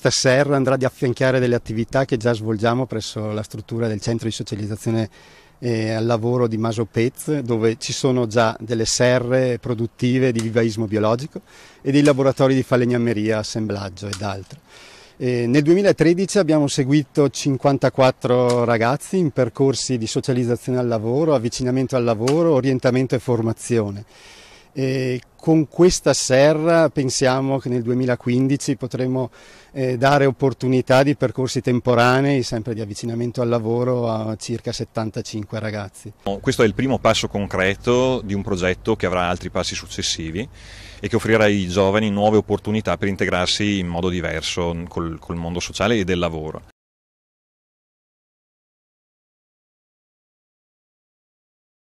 questa serra andrà ad affiancare delle attività che già svolgiamo presso la struttura del centro di socializzazione eh, al lavoro di Maso Pez, dove ci sono già delle serre produttive di vivaismo biologico e dei laboratori di falegnameria, assemblaggio ed altro. Eh, nel 2013 abbiamo seguito 54 ragazzi in percorsi di socializzazione al lavoro, avvicinamento al lavoro, orientamento e formazione. E con questa serra pensiamo che nel 2015 potremo eh, dare opportunità di percorsi temporanei, sempre di avvicinamento al lavoro, a circa 75 ragazzi. Questo è il primo passo concreto di un progetto che avrà altri passi successivi e che offrirà ai giovani nuove opportunità per integrarsi in modo diverso col, col mondo sociale e del lavoro.